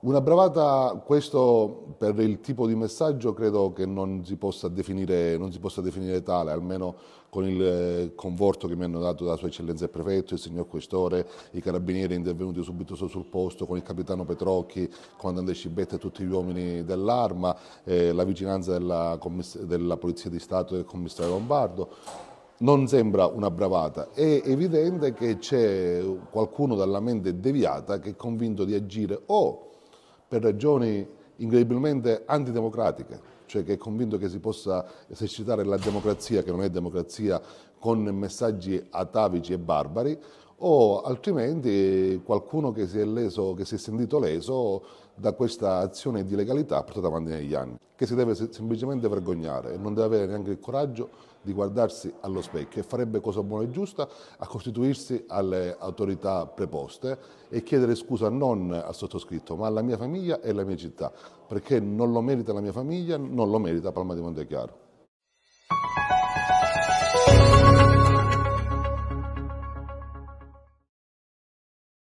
Una bravata, questo per il tipo di messaggio credo che non si possa definire, si possa definire tale, almeno con il eh, convorto che mi hanno dato da Sua Eccellenza il Prefetto, il Signor Questore, i Carabinieri intervenuti subito sul posto, con il Capitano Petrocchi, Comandante Andrea e tutti gli uomini dell'Arma, eh, la vicinanza della, della Polizia di Stato e del Commissario Lombardo non sembra una bravata, è evidente che c'è qualcuno dalla mente deviata che è convinto di agire o per ragioni incredibilmente antidemocratiche, cioè che è convinto che si possa esercitare la democrazia, che non è democrazia, con messaggi atavici e barbari, o altrimenti qualcuno che si è, leso, che si è sentito leso da questa azione di legalità portata avanti negli anni, che si deve semplicemente vergognare e non deve avere neanche il coraggio di guardarsi allo specchio e farebbe cosa buona e giusta a costituirsi alle autorità preposte e chiedere scusa non al sottoscritto ma alla mia famiglia e alla mia città, perché non lo merita la mia famiglia, non lo merita Palma di Montechiaro.